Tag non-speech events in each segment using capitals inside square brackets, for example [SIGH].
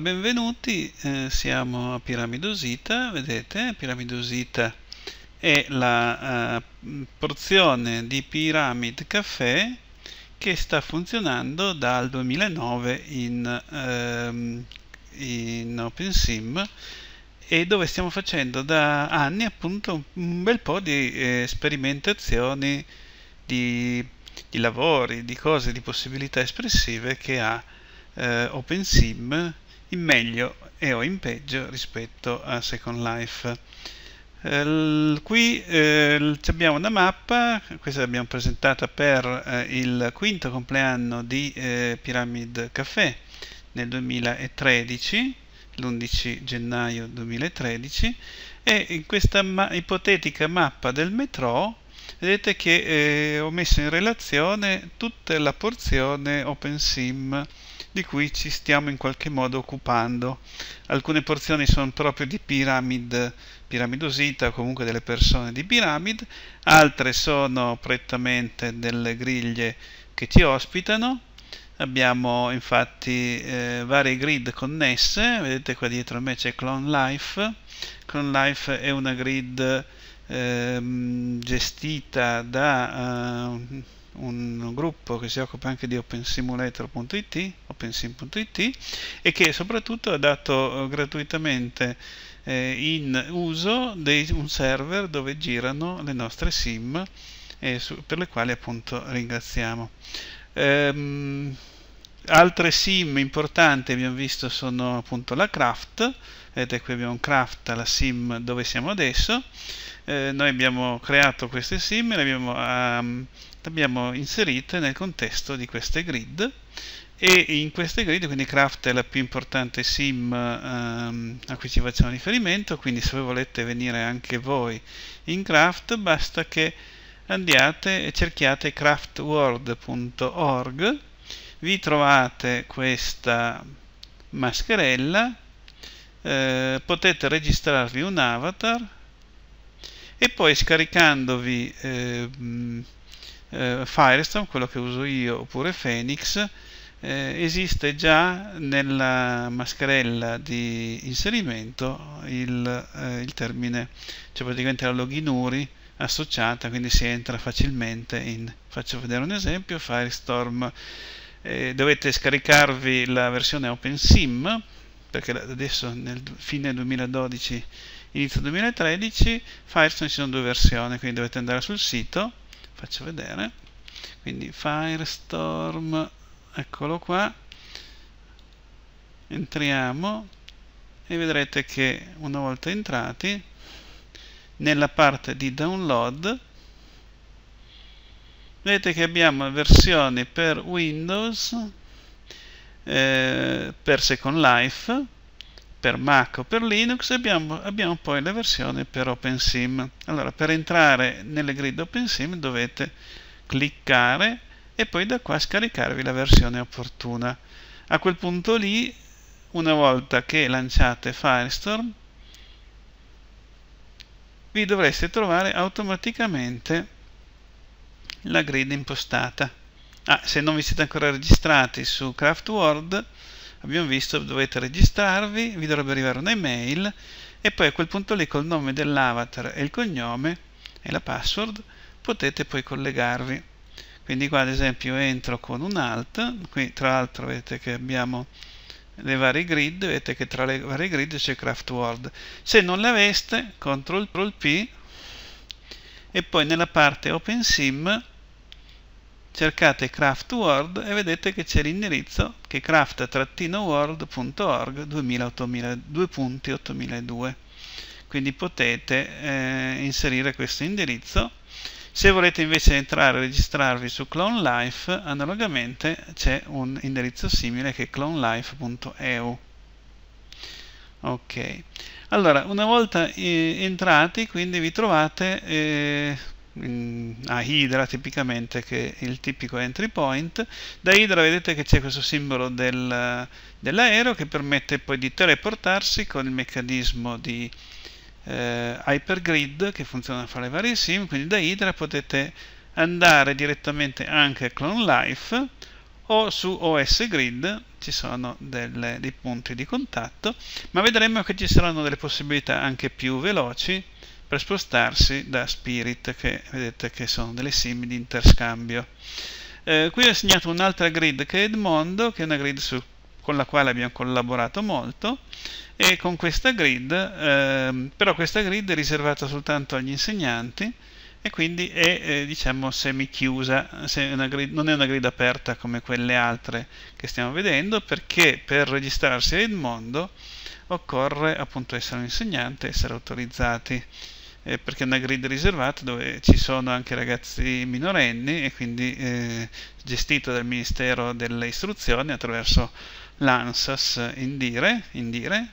benvenuti, eh, siamo a Piramidosita, vedete, Piramidosita è la eh, porzione di Pyramid Café che sta funzionando dal 2009 in, ehm, in OpenSim e dove stiamo facendo da anni appunto un bel po' di eh, sperimentazioni di, di lavori, di cose, di possibilità espressive che ha eh, OpenSim in meglio e o in peggio rispetto a Second Life. Eh, qui eh, abbiamo una mappa, questa l'abbiamo presentata per eh, il quinto compleanno di eh, Pyramid Café nel 2013, l'11 gennaio 2013, e in questa ma ipotetica mappa del metro vedete che eh, ho messo in relazione tutta la porzione OpenSim di cui ci stiamo in qualche modo occupando. Alcune porzioni sono proprio di piramid, piramidosita o comunque delle persone di piramide, altre sono prettamente delle griglie che ci ospitano. Abbiamo infatti eh, varie grid connesse, vedete qua dietro a me c'è Clone Life. Clone Life è una grid ehm, gestita da... Eh, un gruppo che si occupa anche di OpenSimulator.it, OpenSim.it e che soprattutto ha dato eh, gratuitamente eh, in uso dei, un server dove girano le nostre sim eh, su, per le quali appunto ringraziamo. Ehm, altre sim importanti abbiamo visto sono appunto la Craft, vedete qui abbiamo Craft, la sim dove siamo adesso, eh, noi abbiamo creato queste sim, le abbiamo... Um, le abbiamo inserite nel contesto di queste grid e in queste grid, quindi craft è la più importante sim ehm, a cui ci facciamo riferimento, quindi se voi volete venire anche voi in craft basta che andiate e cerchiate craftworld.org, vi trovate questa mascherella, eh, potete registrarvi un avatar e poi scaricandovi eh, eh, Firestone, quello che uso io, oppure Phoenix, eh, esiste già nella mascherella di inserimento il, eh, il termine, cioè praticamente la login URI associata, quindi si entra facilmente in, faccio vedere un esempio, Firestorm, eh, dovete scaricarvi la versione OpenSim, perché adesso nel fine 2012, inizio 2013, Firestorm ci sono due versioni, quindi dovete andare sul sito, faccio vedere quindi Firestorm eccolo qua entriamo e vedrete che una volta entrati nella parte di download vedete che abbiamo versioni per Windows eh, per Second Life per Mac o per Linux e abbiamo, abbiamo poi la versione per OpenSim. Allora, per entrare nelle grid OpenSim dovete cliccare e poi da qua scaricarvi la versione opportuna. A quel punto lì, una volta che lanciate Firestorm, vi dovreste trovare automaticamente la grid impostata. Ah, se non vi siete ancora registrati su CraftWord, abbiamo visto dovete registrarvi, vi dovrebbe arrivare un'email e poi a quel punto lì col nome dell'avatar e il cognome e la password potete poi collegarvi. Quindi qua ad esempio entro con un alt, qui tra l'altro vedete che abbiamo le varie grid, vedete che tra le varie grid c'è Craft World. Se non l'aveste, CTRL P e poi nella parte OpenSim cercate Craft World e vedete che c'è l'indirizzo che è craft-world.org 2.8002 quindi potete eh, inserire questo indirizzo se volete invece entrare e registrarvi su Clone Life analogamente c'è un indirizzo simile che è clonelife.eu ok allora una volta eh, entrati quindi vi trovate eh, Mm, a Hydra tipicamente che è il tipico entry point da Hydra vedete che c'è questo simbolo del, dell'aereo che permette poi di teleportarsi con il meccanismo di eh, hypergrid che funziona fra le varie sim quindi da Hydra potete andare direttamente anche a Clone Life o su OS Grid ci sono delle, dei punti di contatto ma vedremo che ci saranno delle possibilità anche più veloci per spostarsi da Spirit, che vedete che sono delle sim di interscambio. Eh, qui ho segnato un'altra grid che è Edmondo, che è una grid su, con la quale abbiamo collaborato molto, e con questa grid, eh, però questa grid è riservata soltanto agli insegnanti, e quindi è eh, diciamo semi chiusa, grid, non è una grid aperta come quelle altre che stiamo vedendo perché per registrarsi a Edmondo occorre appunto essere un insegnante, essere autorizzati eh, perché è una grid riservata dove ci sono anche ragazzi minorenni e quindi eh, gestito dal Ministero delle Istruzioni attraverso l'ANSAS Indire, Indire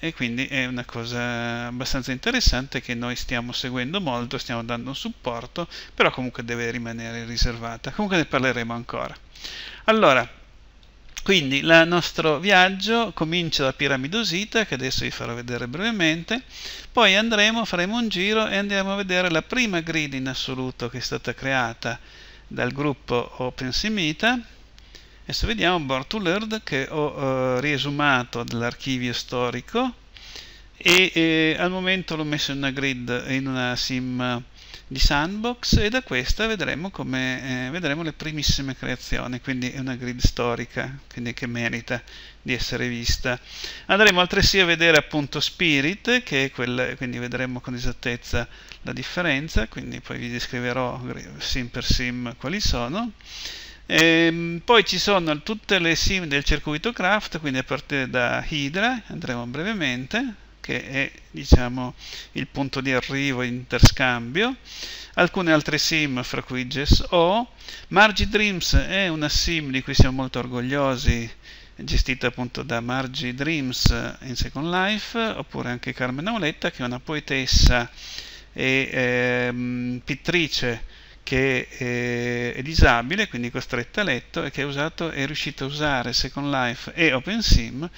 e quindi è una cosa abbastanza interessante che noi stiamo seguendo molto, stiamo dando un supporto, però comunque deve rimanere riservata. Comunque ne parleremo ancora. Allora, quindi il nostro viaggio comincia da Piramidosita, che adesso vi farò vedere brevemente, poi andremo, faremo un giro e andremo a vedere la prima grid in assoluto che è stata creata dal gruppo OpenSimita. Adesso vediamo Board to Learn che ho eh, riesumato dall'archivio storico e eh, al momento l'ho messo in una grid, in una sim di Sandbox e da questa vedremo, come, eh, vedremo le primissime creazioni, quindi è una grid storica che merita di essere vista. Andremo altresì a vedere appunto Spirit, che è quel, quindi vedremo con esattezza la differenza, quindi poi vi descriverò sim per sim quali sono. E ehm, poi ci sono tutte le sim del circuito craft, quindi a partire da Hydra, andremo brevemente, che è diciamo, il punto di arrivo interscambio, alcune altre sim fra cui GSO, Margi Dreams è una sim di cui siamo molto orgogliosi gestita appunto da Margie Dreams in Second Life oppure anche Carmen Auletta che è una poetessa e ehm, pittrice che eh, è, disabile, quindi costretta a letto e che è, usato, è riuscita a usare Second Life e OpenSim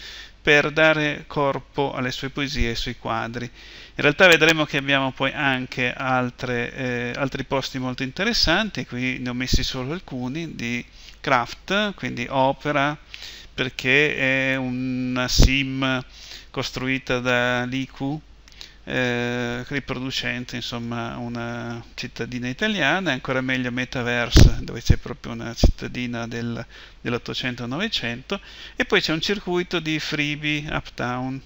per dare corpo alle sue poesie e ai suoi quadri. In realtà vedremo che abbiamo poi anche altre, eh, altri posti molto interessanti, qui ne ho messi solo alcuni, di craft, quindi opera, perché è una sim costruita da Liku, eh, riproducente insomma una cittadina italiana, e ancora meglio Metaverse dove c'è proprio una cittadina del, dell'800-900 e poi c'è un circuito di freebie uptown.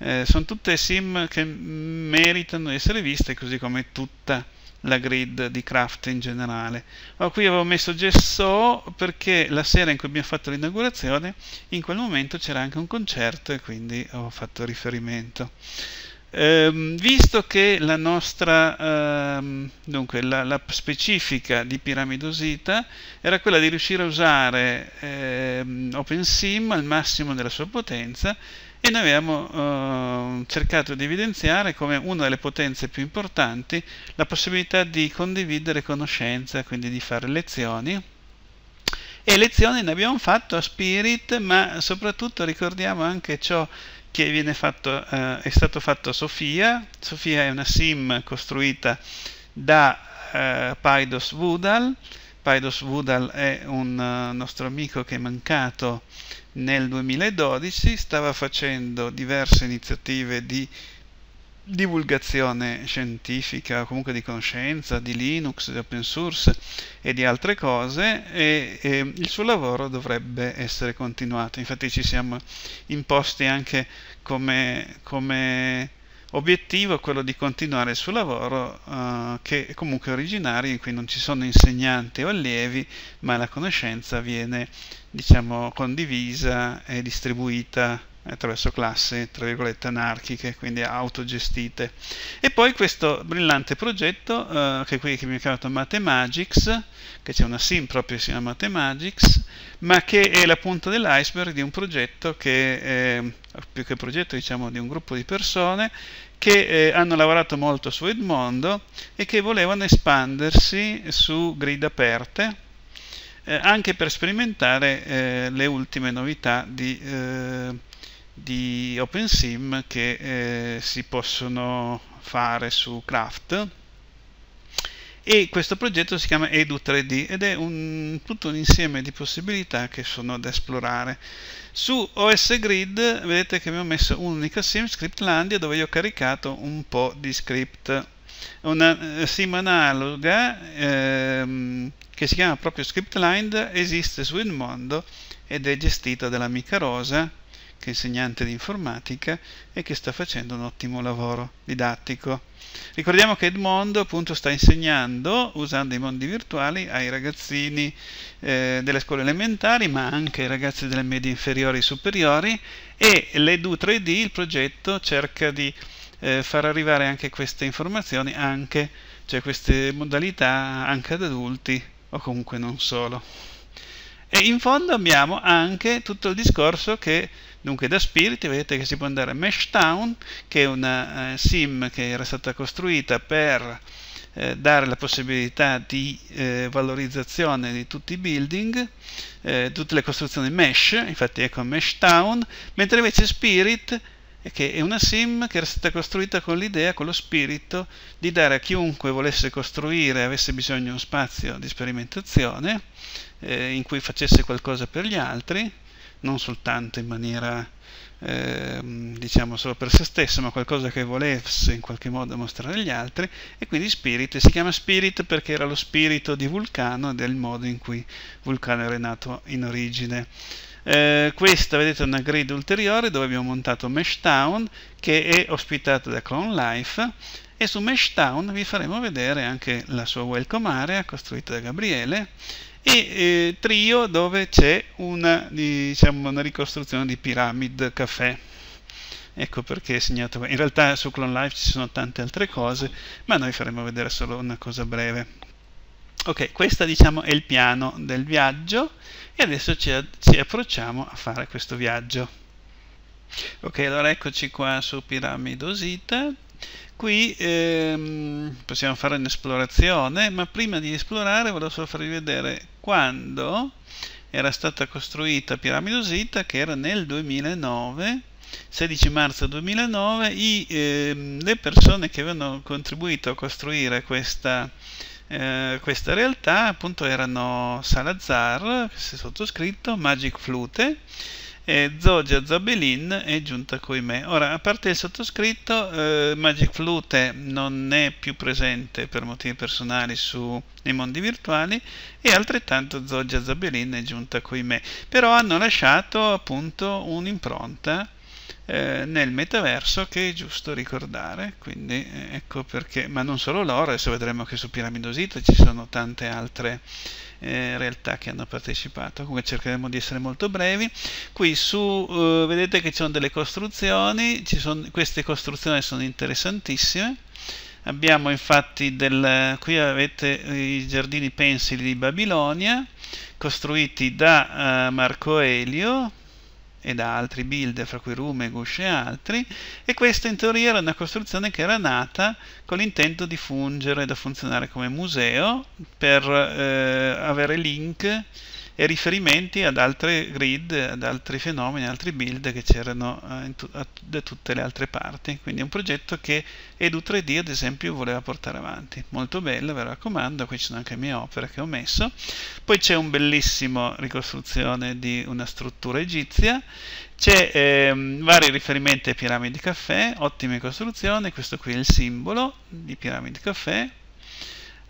Eh, sono tutte sim che meritano di essere viste così come tutta la grid di craft in generale. Allora, qui avevo messo Gesso perché la sera in cui abbiamo fatto l'inaugurazione, in quel momento c'era anche un concerto e quindi ho fatto riferimento. Ehm, visto che la nostra ehm, dunque, la, la, specifica di piramidosita era quella di riuscire a usare ehm, OpenSIM al massimo della sua potenza e noi abbiamo ehm, cercato di evidenziare come una delle potenze più importanti la possibilità di condividere conoscenza, quindi di fare lezioni e lezioni ne abbiamo fatto a Spirit ma soprattutto ricordiamo anche ciò che fatto, eh, è stato fatto a Sofia. Sofia è una sim costruita da eh, Paidos Vudal. Paidos Vudal è un uh, nostro amico che è mancato nel 2012, stava facendo diverse iniziative di divulgazione scientifica, comunque di conoscenza, di Linux, di open source e di altre cose e, e il suo lavoro dovrebbe essere continuato. Infatti ci siamo imposti anche come, come obiettivo quello di continuare il suo lavoro uh, che è comunque originario in cui non ci sono insegnanti o allievi ma la conoscenza viene diciamo condivisa e distribuita attraverso classi tra virgolette anarchiche, quindi autogestite. E poi questo brillante progetto eh, che qui che mi ha chiamato Mathemagics, che c'è una sim proprio che si chiama Mathemagics, ma che è la punta dell'iceberg di un progetto che eh, più che progetto diciamo di un gruppo di persone che eh, hanno lavorato molto su Edmondo e che volevano espandersi su grid aperte eh, anche per sperimentare eh, le ultime novità di eh, di OpenSim che eh, si possono fare su Craft e questo progetto si chiama Edu3D ed è un, tutto un insieme di possibilità che sono da esplorare. Su OS Grid vedete che abbiamo messo un'unica sim, Scriptlandia, dove io ho caricato un po' di script. Una eh, sim analoga ehm, che si chiama proprio Scriptland esiste su Edmondo ed è gestita dall'amica Rosa che è insegnante di informatica e che sta facendo un ottimo lavoro didattico. Ricordiamo che Edmondo appunto sta insegnando usando i mondi virtuali ai ragazzini eh, delle scuole elementari ma anche ai ragazzi delle medie inferiori e superiori e l'Edu 3D, il progetto, cerca di eh, far arrivare anche queste informazioni, anche, cioè queste modalità anche ad adulti o comunque non solo. E in fondo abbiamo anche tutto il discorso che Dunque da Spirit vedete che si può andare a mesh town che è una eh, sim che era stata costruita per eh, dare la possibilità di eh, valorizzazione di tutti i building, eh, tutte le costruzioni mesh, infatti ecco mesh town mentre invece Spirit eh, che è una sim che era stata costruita con l'idea, con lo spirito di dare a chiunque volesse costruire, avesse bisogno di uno spazio di sperimentazione eh, in cui facesse qualcosa per gli altri, non soltanto in maniera eh, diciamo solo per se stesso, ma qualcosa che volesse in qualche modo mostrare agli altri, e quindi Spirit si chiama Spirit perché era lo spirito di Vulcano del modo in cui Vulcano era nato in origine. Eh, questa vedete è una grid ulteriore dove abbiamo montato Mesh Town che è ospitata da Clone Life e su Mesh Town vi faremo vedere anche la sua welcome area costruita da Gabriele e eh, Trio dove c'è una, diciamo, una ricostruzione di Pyramid Café ecco perché è segnato in realtà su Clone Life ci sono tante altre cose ma noi faremo vedere solo una cosa breve ok questo diciamo è il piano del viaggio e adesso ci, ci approcciamo a fare questo viaggio ok allora eccoci qua su Osita Qui ehm, possiamo fare un'esplorazione, ma prima di esplorare volevo solo farvi vedere quando era stata costruita Piramido Sita, che era nel 2009, 16 marzo 2009, i, ehm, le persone che avevano contribuito a costruire questa, eh, questa realtà appunto erano Salazar, sottoscritto, Magic Flute, eh, Zogia Zobelin è giunta qui me. Ora, a parte il sottoscritto, eh, Magic Flute non è più presente per motivi personali su, nei mondi virtuali e altrettanto Zogia Zobelin è giunta qui me. Però hanno lasciato appunto un'impronta eh, nel metaverso che è giusto ricordare quindi eh, ecco perché ma non solo loro adesso vedremo che su Piramidosito ci sono tante altre eh, realtà che hanno partecipato comunque cercheremo di essere molto brevi qui su eh, vedete che ci sono delle costruzioni sono, queste costruzioni sono interessantissime abbiamo infatti del, qui avete i giardini pensili di Babilonia costruiti da eh, Marco Elio e da altri builder, fra cui Rumegush e altri, e questa in teoria era una costruzione che era nata con l'intento di fungere, da funzionare come museo, per eh, avere link e riferimenti ad altre grid, ad altri fenomeni, ad altri build che c'erano eh, da tutte le altre parti. Quindi è un progetto che Edu3D ad esempio voleva portare avanti. Molto bello, ve lo raccomando, qui ci sono anche le mie opere che ho messo. Poi c'è un bellissimo ricostruzione di una struttura egizia c'è ehm, vari riferimenti ai piramidi caffè, ottime costruzioni, questo qui è il simbolo di piramidi caffè,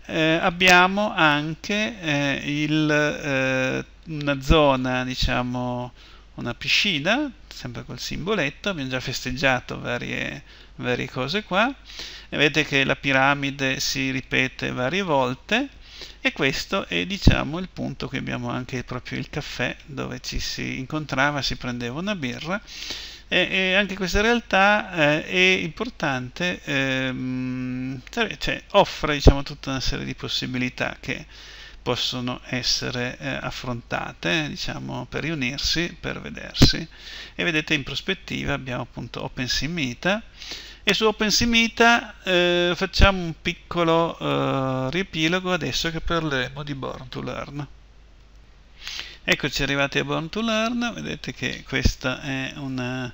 eh, abbiamo anche eh, il, eh, una zona, diciamo una piscina, sempre col simboletto, abbiamo già festeggiato varie, varie cose qua, e vedete che la piramide si ripete varie volte e questo è diciamo il punto qui abbiamo anche proprio il caffè dove ci si incontrava, si prendeva una birra e, e anche questa realtà eh, è importante, ehm, cioè, offre diciamo, tutta una serie di possibilità che possono essere eh, affrontate diciamo, per riunirsi, per vedersi. E vedete in prospettiva abbiamo appunto OpenSimita e su OpenSimita eh, facciamo un piccolo eh, riepilogo adesso che parleremo di Born to Learn. Eccoci arrivati a Born to Learn, vedete che questa è una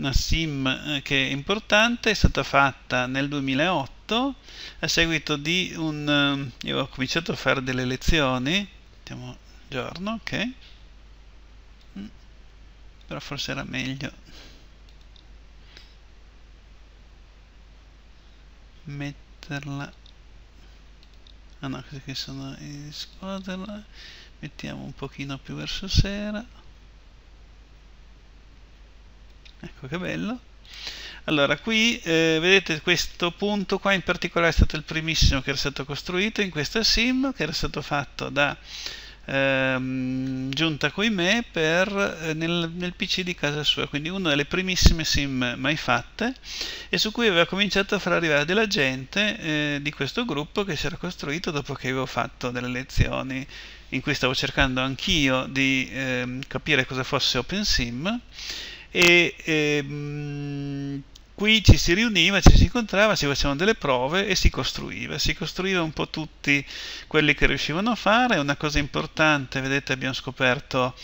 una sim eh, che è importante, è stata fatta nel 2008 a seguito di un... Eh, io ho cominciato a fare delle lezioni, mettiamo giorno, ok, mm, però forse era meglio metterla ah no, che sono i squadra mettiamo un pochino più verso sera ecco che bello allora qui eh, vedete questo punto qua in particolare è stato il primissimo che era stato costruito in questa sim che era stato fatto da ehm, giunta Coimè per, eh, nel, nel, PC di casa sua quindi una delle primissime sim mai fatte e su cui aveva cominciato a far arrivare della gente eh, di questo gruppo che si era costruito dopo che avevo fatto delle lezioni in cui stavo cercando anch'io di ehm, capire cosa fosse OpenSim e ehm, qui ci si riuniva, ci si incontrava, si facevano delle prove e si costruiva, si costruiva un po' tutti quelli che riuscivano a fare, una cosa importante, vedete abbiamo scoperto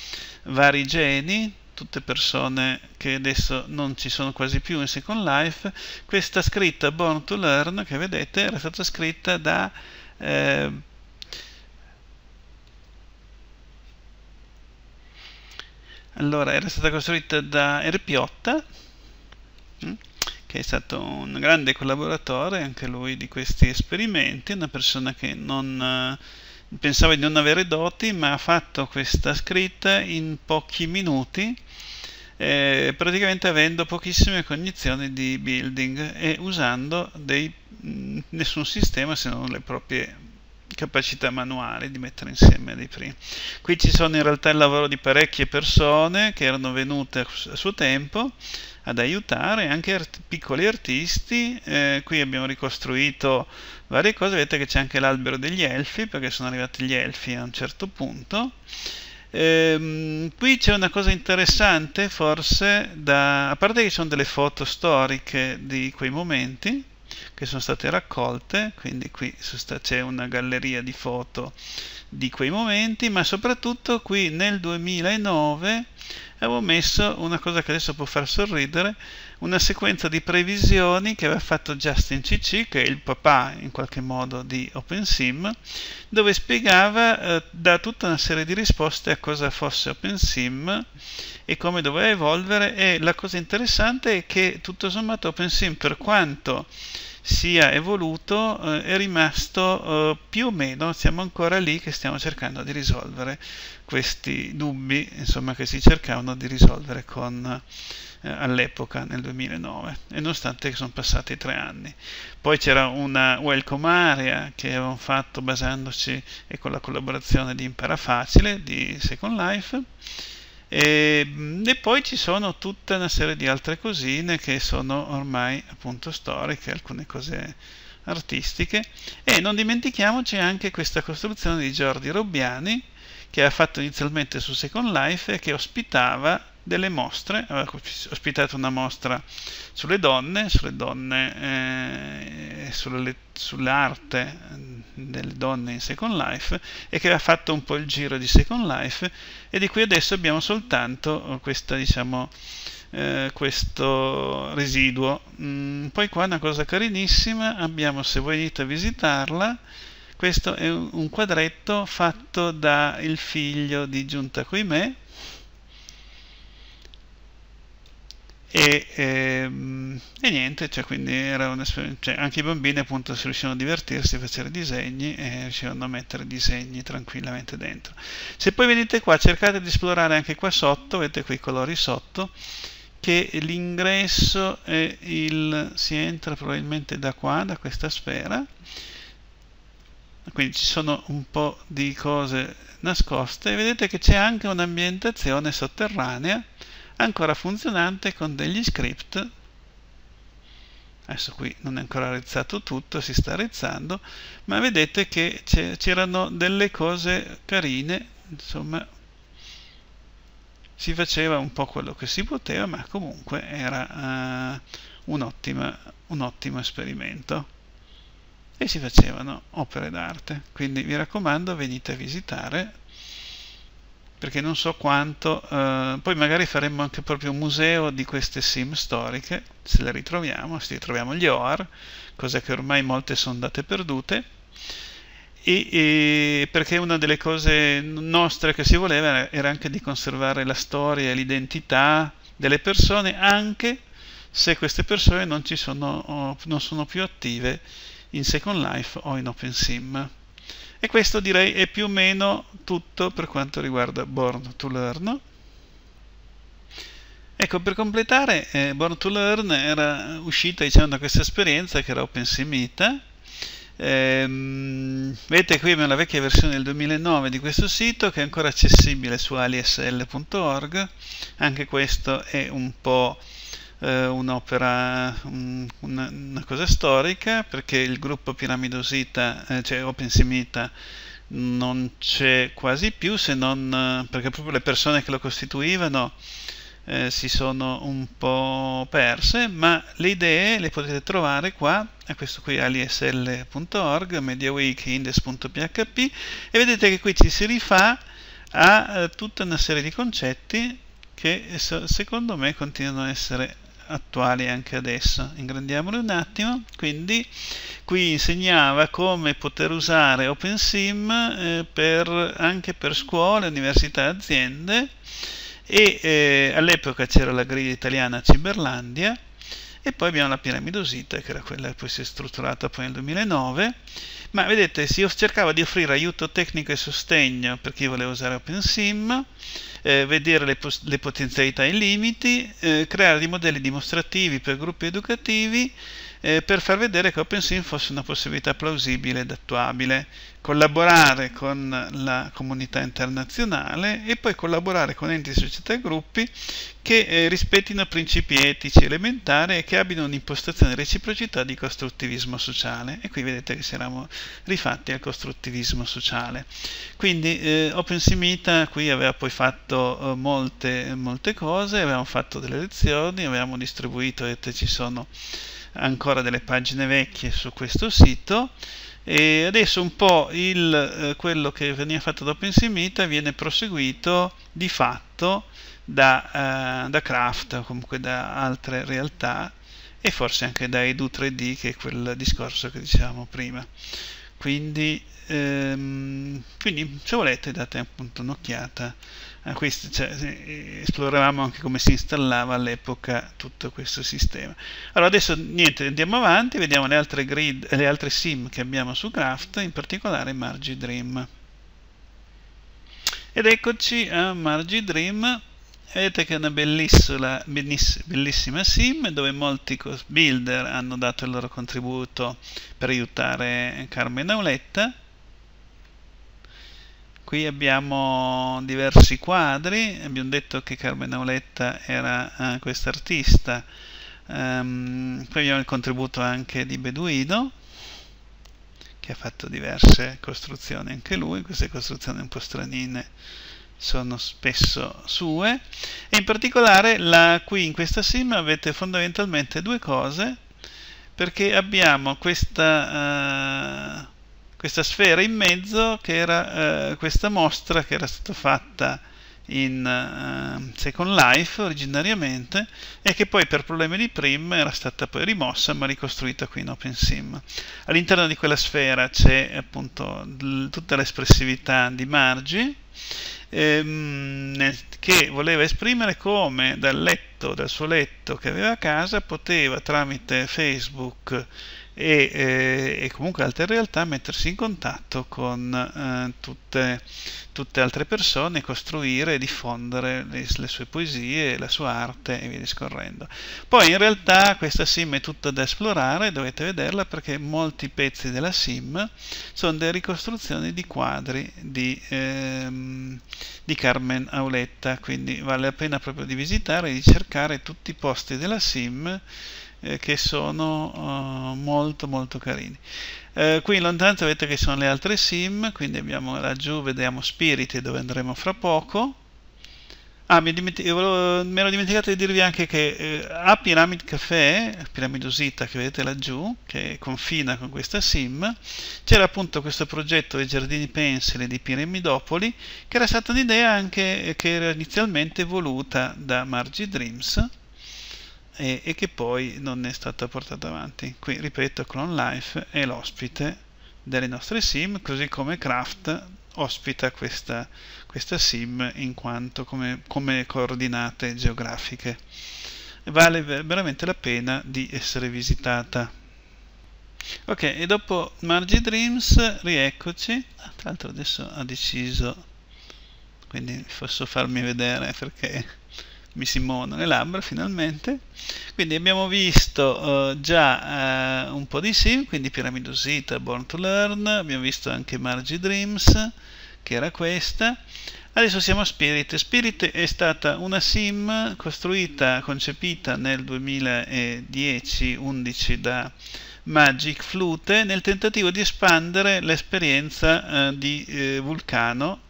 vari geni, tutte persone che adesso non ci sono quasi più in Second Life, questa scritta Born to Learn che vedete era stata scritta da eh, Allora, era stata costruita da Erpiotta, mm, che è stato un grande collaboratore anche lui di questi esperimenti, una persona che non eh, pensava di non avere doti, ma ha fatto questa scritta in pochi minuti, eh, praticamente avendo pochissime cognizioni di building e usando dei, mm, nessun sistema se non le proprie capacità manuale di mettere insieme dei primi. Qui ci sono in realtà il lavoro di parecchie persone che erano venute a suo tempo ad aiutare, anche art piccoli artisti, eh, qui abbiamo ricostruito varie cose, vedete che c'è anche l'albero degli elfi, perché sono arrivati gli elfi a un certo punto. Ehm, qui c'è una cosa interessante forse, da, a parte che ci sono delle foto storiche di quei momenti, che sono state raccolte, quindi qui c'è una galleria di foto di quei momenti, ma soprattutto qui nel 2009 avevo messo una cosa che adesso può far sorridere, una sequenza di previsioni che aveva fatto Justin CC, che è il papà in qualche modo di OpenSim, dove spiegava eh, da tutta una serie di risposte a cosa fosse OpenSim e come doveva evolvere e la cosa interessante è che tutto sommato OpenSim per quanto sia evoluto eh, è rimasto eh, più o meno, siamo ancora lì che stiamo cercando di risolvere questi dubbi insomma, che si cercavano di risolvere con eh, all'epoca nel 2009 e nonostante sono passati tre anni. Poi c'era una welcome area che avevamo fatto basandoci e con la collaborazione di Impara Facile di Second Life e, mm, e, poi ci sono tutta una serie di altre cosine che sono ormai appunto storiche, alcune cose artistiche e non dimentichiamoci anche questa costruzione di Giordi Robbiani che ha fatto inizialmente su Second Life e che ospitava delle mostre, ho ospitato una mostra sulle donne, sulle donne eh, sulle, sull'arte mm, delle donne in Second Life e che aveva fatto un po' il giro di Second Life e di cui adesso abbiamo soltanto oh, questa, diciamo, eh, questo residuo. Mm, poi qua una cosa carinissima, abbiamo se a visitarla, questo è un quadretto fatto dal figlio di Giunta Coimè, e, e, ehm, e niente, cioè, quindi era cioè, anche i bambini appunto si riuscivano a divertirsi, a fare disegni e riuscivano a mettere disegni tranquillamente dentro. Se poi venite qua, cercate di esplorare anche qua sotto, vedete qui i colori sotto, che l'ingresso è il, si entra probabilmente da qua, da questa sfera, quindi ci sono un po' di cose nascoste, vedete che c'è anche un'ambientazione sotterranea, ancora funzionante con degli script adesso qui non è ancora rizzato tutto si sta rizzando ma vedete che c'erano delle cose carine insomma si faceva un po' quello che si poteva ma comunque era uh, eh, un, ottima, un ottimo esperimento e si facevano opere d'arte quindi mi raccomando venite a visitare perché non so quanto, eh, poi magari faremmo anche proprio un museo di queste sim storiche, se le ritroviamo, se ritroviamo gli OAR, cosa che ormai molte sono andate perdute, e, e, perché una delle cose nostre che si voleva era anche di conservare la storia e l'identità delle persone, anche se queste persone non, sono, non sono più attive in Second Life o in OpenSim. E questo direi è più o meno tutto per quanto riguarda Born to Learn. Ecco, per completare, eh, Born to Learn era uscita diciamo, da questa esperienza che era OpenSemita. Ehm, vedete qui abbiamo la vecchia versione del 2009 di questo sito che è ancora accessibile su aliasl.org. Anche questo è un po' eh, un'opera, un, una, una, cosa storica, perché il gruppo piramidosita, eh, cioè OpenSemita, non c'è quasi più, se non eh, perché proprio le persone che lo costituivano eh, si sono un po' perse, ma le idee le potete trovare qua, a questo qui aliesl.org, mediawiki.index.php e vedete che qui ci si rifà a eh, tutta una serie di concetti che secondo me continuano a essere attuali anche adesso. Ingrandiamolo un attimo. Quindi qui insegnava come poter usare OpenSim eh, per, anche per scuole, università, aziende e eh, all'epoca c'era la griglia italiana Ciberlandia e poi abbiamo la piramidosita che era quella che poi si è strutturata poi nel 2009 ma vedete io cercavo di offrire aiuto tecnico e sostegno per chi voleva usare OpenSim eh, vedere le, le, potenzialità e i limiti eh, creare dei modelli dimostrativi per gruppi educativi eh, per far vedere che OpenSim fosse una possibilità plausibile ed attuabile collaborare con la comunità internazionale e poi collaborare con enti, società e gruppi che eh, rispettino principi etici elementari e che abbiano un'impostazione reciprocità di costruttivismo sociale. E qui vedete che siamo rifatti al costruttivismo sociale. Quindi eh, OpenSimita qui aveva poi fatto eh, molte, molte cose, avevamo fatto delle lezioni, avevamo distribuito, vedete ci sono ancora delle pagine vecchie su questo sito e adesso un po' il, eh, quello che veniva fatto da OpenSemita viene proseguito di fatto da, eh, da Kraft o comunque da altre realtà e forse anche da Edu3D che è quel discorso che dicevamo prima quindi, ehm, quindi se volete date appunto un'occhiata eh, questo, cioè, esploravamo anche come si installava all'epoca tutto questo sistema. Allora adesso niente, andiamo avanti, vediamo le altre, grid, le altre sim che abbiamo su Graft, in particolare Margidream. Ed eccoci a Margidream, Vedete che è una bellissima, bellissima sim dove molti builder hanno dato il loro contributo per aiutare Carmen Auletta qui abbiamo diversi quadri abbiamo detto che Carmen Auletta era eh, quest'artista um, poi abbiamo il contributo anche di Beduino che ha fatto diverse costruzioni anche lui queste costruzioni un po' stranine sono spesso sue e in particolare la, qui in questa sim avete fondamentalmente due cose perché abbiamo questa uh, questa sfera in mezzo che era eh, questa mostra che era stata fatta in uh, Second Life originariamente e che poi per problemi di Prim era stata poi rimossa ma ricostruita qui in OpenSim. All'interno di quella sfera c'è appunto tutta l'espressività di Margie ehm, che voleva esprimere come dal letto, dal suo letto che aveva a casa, poteva tramite Facebook e, eh, e comunque altre realtà mettersi in contatto con eh, tutte, tutte altre persone, costruire e diffondere le, le, sue poesie, la sua arte e via discorrendo. Poi in realtà questa sim è tutta da esplorare, dovete vederla perché molti pezzi della sim sono delle ricostruzioni di quadri di, ehm, di Carmen Auletta, quindi vale la pena proprio di visitare e di cercare tutti i posti della sim eh, che sono uh, molto molto carini. Eh, qui in lontananza vedete che sono le altre sim, quindi abbiamo laggiù, vediamo Spirit dove andremo fra poco. Ah, mi, eh, volevo, mi ero dimenticato di dirvi anche che eh, a Pyramid Café, Piramidosita che vedete laggiù, che confina con questa sim, c'era appunto questo progetto dei giardini pensili di Piramidopoli, che era stata un'idea anche che era inizialmente voluta da Margie Dreams, e, e che poi non è stata portata avanti. Qui ripeto, Clone Life è l'ospite delle nostre sim, così come Craft ospita questa, questa sim in quanto come, come coordinate geografiche. Vale veramente la pena di essere visitata. Ok, e dopo Margie Dreams, rieccoci. Ah, tra l'altro adesso ha deciso, quindi posso farmi vedere perché mi si muovono le labbra finalmente. Quindi abbiamo visto eh, già eh, un po' di sim, quindi Pyramidusita, Born to Learn, abbiamo visto anche Margie Dreams, che era questa. Adesso siamo a Spirit. Spirit è stata una sim costruita, concepita nel 2010-11 da Magic Flute nel tentativo di espandere l'esperienza eh, di eh, Vulcano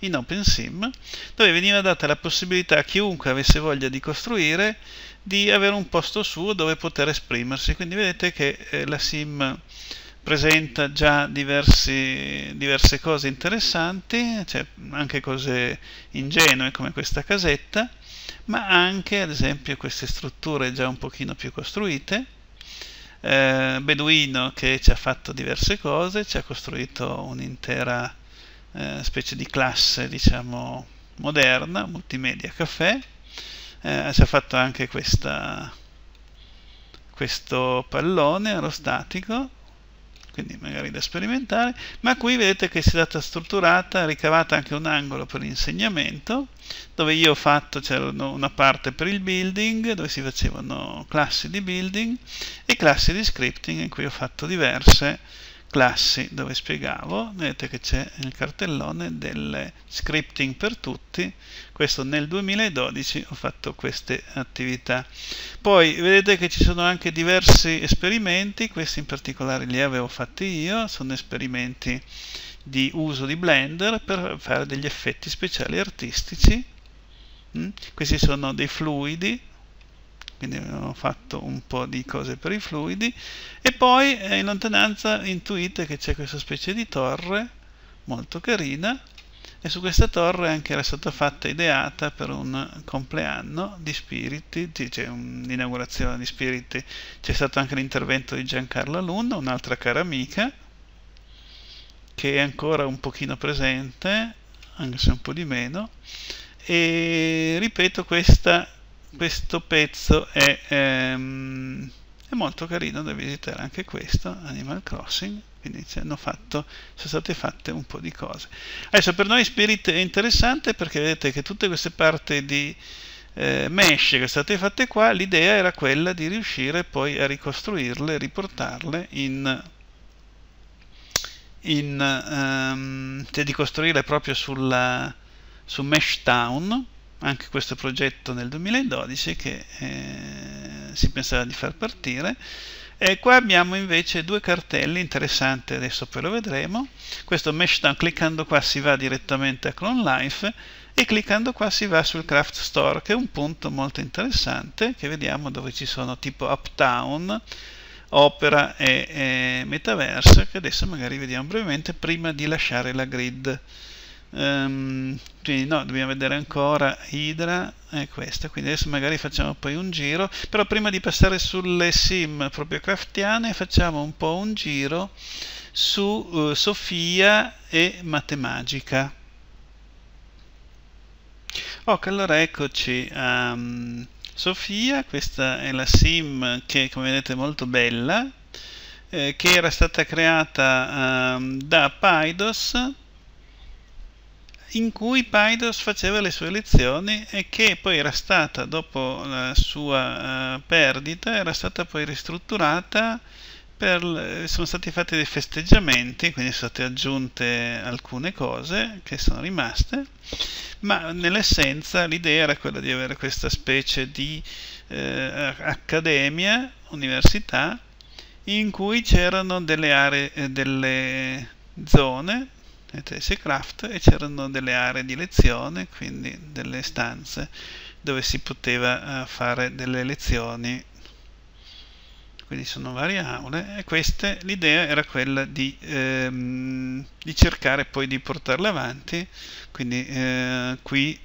in OpenSim, dove veniva data la possibilità a chiunque avesse voglia di costruire di avere un posto suo dove poter esprimersi. Quindi vedete che eh, la sim presenta già diversi, diverse cose interessanti, cioè anche cose ingenue come questa casetta, ma anche ad esempio queste strutture già un pochino più costruite. Eh, Beduino che ci ha fatto diverse cose, ci ha costruito un'intera eh, specie di classe diciamo moderna, multimedia caffè, eh, ci ha fatto anche questa, questo pallone aerostatico, quindi magari da sperimentare, ma qui vedete che si è data strutturata, ricavata anche un angolo per l'insegnamento, dove io ho fatto, c'era una parte per il building, dove si facevano classi di building e classi di scripting in cui ho fatto diverse classi dove spiegavo, vedete che c'è il cartellone del scripting per tutti, questo nel 2012 ho fatto queste attività. Poi vedete che ci sono anche diversi esperimenti, questi in particolare li avevo fatti io, sono esperimenti di uso di Blender per fare degli effetti speciali artistici, mm? questi sono dei fluidi, quindi abbiamo fatto un po' di cose per i fluidi e poi eh, in lontananza intuite che c'è questa specie di torre molto carina e su questa torre anche era stata fatta ideata per un compleanno di Spiriti, c'è un'inaugurazione di Spiriti, c'è stato anche l'intervento di Giancarlo Alunno un'altra cara amica, che è ancora un pochino presente, anche se un po' di meno, e ripeto questa questo pezzo è, ehm, è, molto carino da visitare anche questo Animal Crossing quindi fatto, sono state fatte un po' di cose adesso per noi Spirit è interessante perché vedete che tutte queste parti di eh, mesh che sono state fatte qua l'idea era quella di riuscire poi a ricostruirle riportarle in in, um, cioè di costruire proprio sulla, su Mesh Town anche questo progetto nel 2012 che eh, si pensava di far partire e qua abbiamo invece due cartelli interessanti adesso poi lo vedremo questo meshdown cliccando qua si va direttamente a clone life e cliccando qua si va sul craft store che è un punto molto interessante che vediamo dove ci sono tipo uptown opera e, e metaverse che adesso magari vediamo brevemente prima di lasciare la grid Um, quindi no, dobbiamo vedere ancora Hydra e questa, quindi adesso magari facciamo poi un giro, però prima di passare sulle sim proprio craftiane facciamo un po' un giro su uh, Sofia e Matemagica. Ok, allora eccoci a um, ehm, Sofia, questa è la sim che come vedete è molto bella, eh, che era stata creata um, da Paidos in cui Paidos faceva le sue lezioni e che poi era stata, dopo la sua eh, perdita, era stata poi ristrutturata, per, sono stati fatti dei festeggiamenti, quindi sono state aggiunte alcune cose che sono rimaste, ma nell'essenza l'idea era quella di avere questa specie di eh, accademia, università, in cui c'erano delle aree, eh, delle zone Craft e c'erano delle aree di lezione, quindi delle stanze dove si poteva eh, fare delle lezioni. Quindi sono varie aule e queste l'idea era quella di, ehm, di, cercare poi di portarle avanti, quindi eh, qui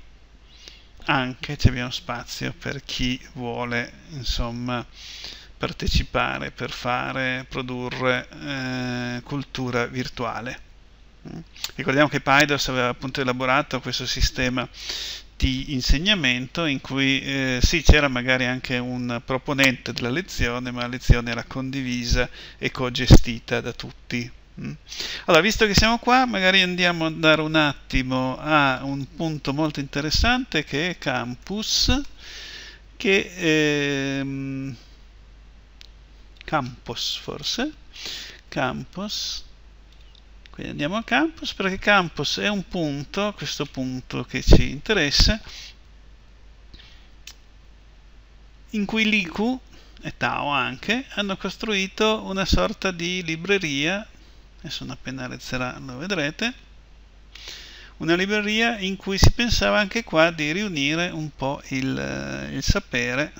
anche ci abbiamo spazio per chi vuole insomma partecipare per fare produrre eh, cultura virtuale Mm. Ricordiamo che Paidos aveva appunto elaborato questo sistema di insegnamento in cui eh, sì c'era magari anche un proponente della lezione, ma la lezione era condivisa e cogestita da tutti. Mm. Allora, visto che siamo qua, magari andiamo a dare un attimo a un punto molto interessante che è Campus, che ehm, Campus forse, Campus, quindi andiamo a campus, perché campus è un punto, questo punto che ci interessa, in cui l'IQ e Tao anche hanno costruito una sorta di libreria, adesso non appena rezzerà lo vedrete, una libreria in cui si pensava anche qua di riunire un po' il, eh, il sapere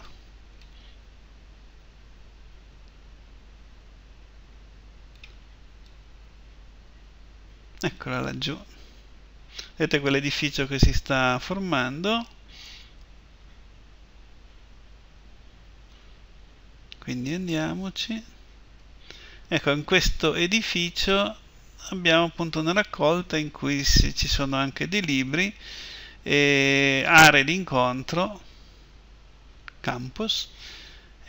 eccola laggiù vedete quell'edificio che si sta formando quindi andiamoci ecco in questo edificio abbiamo appunto una raccolta in cui ci sono anche dei libri e aree di incontro campus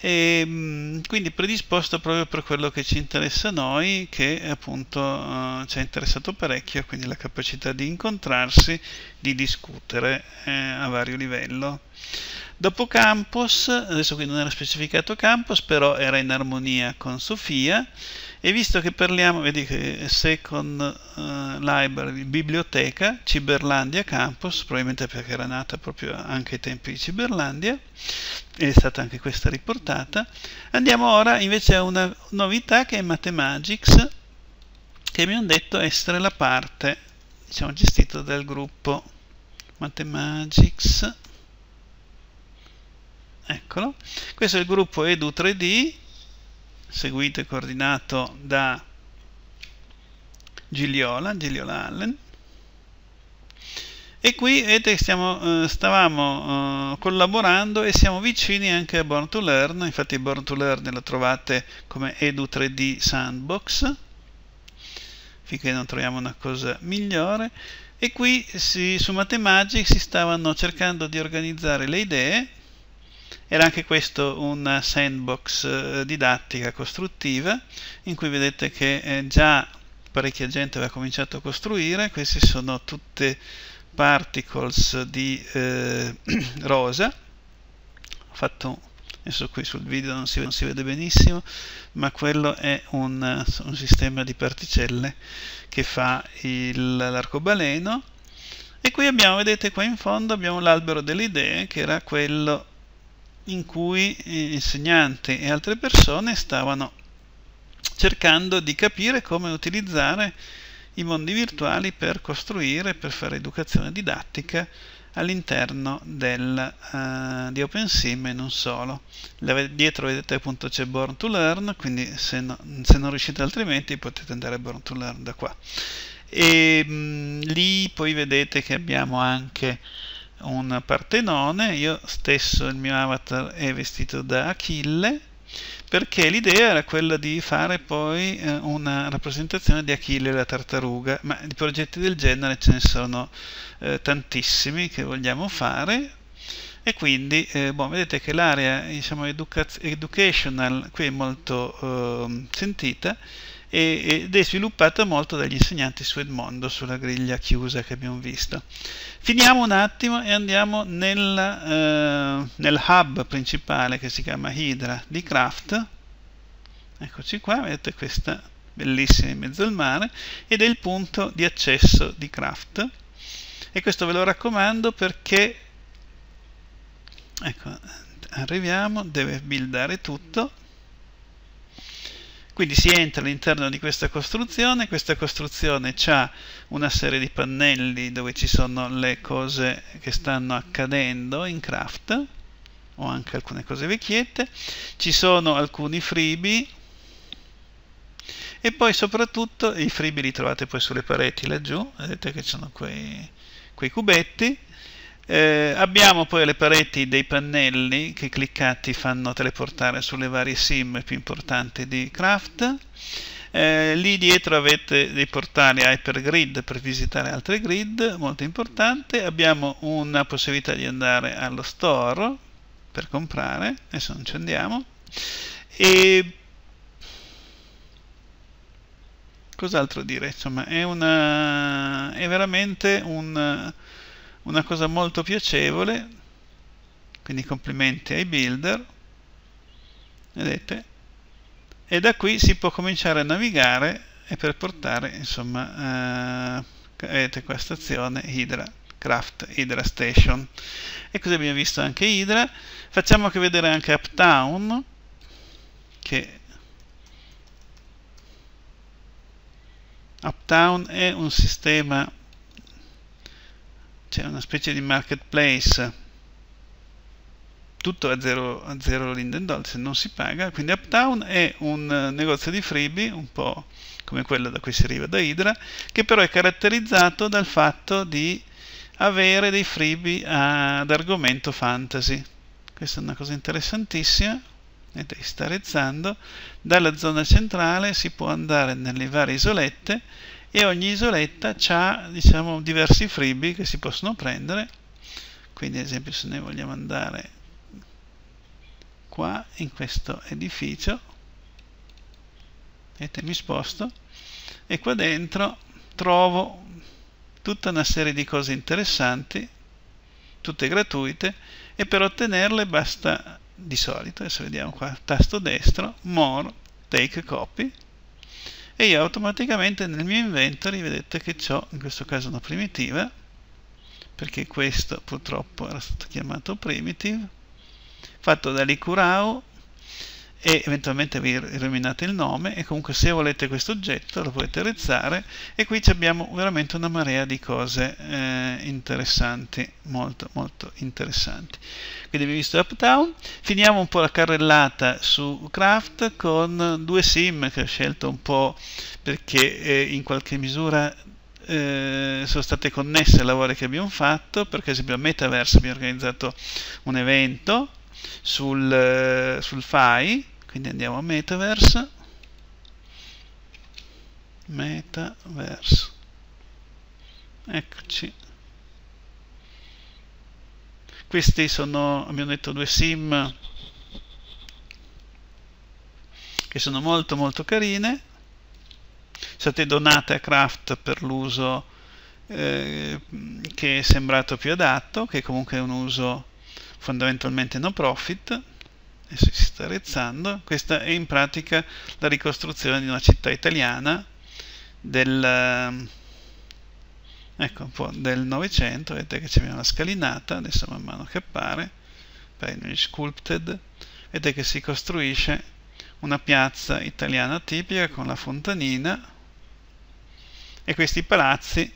e ehm, quindi predisposto proprio per quello che ci interessa a noi che appunto uh, ci ha interessato parecchio quindi la capacità di incontrarsi di discutere eh, a vario livello dopo campus adesso qui non era specificato campus però era in armonia con Sofia e visto che parliamo, vedi che Second eh, Library, biblioteca, Ciberlandia Campus, probabilmente perché era nata proprio anche ai tempi di Ciberlandia, è stata anche questa riportata, andiamo ora invece a una novità che è Mathemagics, che mi hanno detto essere la parte diciamo, gestita dal gruppo Mathemagics, eccolo, questo è il gruppo Edu3D seguito e coordinato da Giliola, Gigliola Allen e qui vedete stiamo, eh, stavamo eh, collaborando e siamo vicini anche a Born to Learn infatti Born to Learn lo trovate come Edu3D Sandbox finché non troviamo una cosa migliore e qui si, su Matemagic si stavano cercando di organizzare le idee era anche questo una sandbox eh, didattica costruttiva in cui vedete che eh, già parecchia gente aveva cominciato a costruire, queste sono tutte particles di eh, [CLEARS THROAT] rosa, ho fatto, adesso qui sul video non si, non si vede benissimo, ma quello è un, eh, un sistema di particelle che fa l'arcobaleno e qui abbiamo, vedete qua in fondo abbiamo l'albero delle idee che era quello in cui eh, insegnante e altre persone stavano cercando di capire come utilizzare i mondi virtuali per costruire, per fare educazione didattica all'interno uh, di OpenSim e non solo. dietro vedete appunto c'è Born to Learn, quindi se, no, se, non riuscite altrimenti potete andare a Born to Learn da qua. E mh, mm, lì poi vedete che abbiamo anche un partenone, io stesso il mio avatar è vestito da Achille, perché l'idea era quella di fare poi eh, una rappresentazione di Achille e la tartaruga, ma di progetti del genere ce ne sono eh, tantissimi che vogliamo fare e quindi eh, boh, vedete che l'area diciamo, educational qui è molto ehm, sentita ed è sviluppata molto dagli insegnanti su Edmondo sulla griglia chiusa che abbiamo visto. Finiamo un attimo e andiamo nel, eh, nel hub principale che si chiama Hydra di Kraft. Eccoci qua, vedete questa bellissima in mezzo al mare ed è il punto di accesso di Kraft. E questo ve lo raccomando perché ecco, arriviamo, deve buildare tutto quindi si entra all'interno di questa costruzione, questa costruzione ha una serie di pannelli dove ci sono le cose che stanno accadendo in craft, o anche alcune cose vecchiette, ci sono alcuni freebie, e poi soprattutto i freebie li trovate poi sulle pareti laggiù, vedete che ci sono quei, quei cubetti, eh, abbiamo poi le pareti dei pannelli che cliccati fanno teleportare sulle varie sim più importanti di Craft. Eh, lì dietro avete dei portali hypergrid per visitare altre grid, molto importante. Abbiamo una possibilità di andare allo store per comprare, adesso non ci andiamo. E cos'altro dire? Insomma, è, una... è veramente un una cosa molto piacevole quindi complimenti ai builder vedete e da qui si può cominciare a navigare e per portare insomma eh, vedete qua stazione Hydra Craft Hydra Station e così abbiamo visto anche Hydra facciamo che vedere anche Uptown che Uptown è un sistema c'è una specie di marketplace tutto a 0 a zero Linden Dolce non si paga quindi Uptown è un eh, negozio di freebie un po' come quello da cui si arriva da Hydra che però è caratterizzato dal fatto di avere dei freebie eh, ad argomento fantasy questa è una cosa interessantissima vedete sta rezzando dalla zona centrale si può andare nelle varie isolette e ogni isoletta ha diciamo, diversi freebie che si possono prendere quindi ad esempio se noi vogliamo andare qua in questo edificio vedete mi sposto e qua dentro trovo tutta una serie di cose interessanti tutte gratuite e per ottenerle basta di solito adesso vediamo qua tasto destro more take copy e io automaticamente nel mio inventory vedete che ho in questo caso una primitiva perché questo purtroppo era stato chiamato primitive fatto da Licurao e eventualmente vi eliminate il nome e comunque se volete questo oggetto lo potete rezzare e qui abbiamo veramente una marea di cose eh, interessanti molto molto interessanti quindi abbiamo visto Uptown finiamo un po' la carrellata su Craft con due sim che ho scelto un po' perché eh, in qualche misura eh, sono state connesse ai lavori che abbiamo fatto perché ad esempio a Metaverse abbiamo organizzato un evento sul, eh, sul FAI quindi andiamo a metaverse metaverse eccoci questi sono abbiamo detto due sim che sono molto molto carine state donate a craft per l'uso eh, che è sembrato più adatto che comunque è un uso fondamentalmente no profit adesso si sta rezzando, questa è in pratica la ricostruzione di una città italiana del, ehm, ecco, del Novecento, vedete che c'è una scalinata, adesso man mano che appare, Primary Sculpted, vedete che si costruisce una piazza italiana tipica con la fontanina e questi palazzi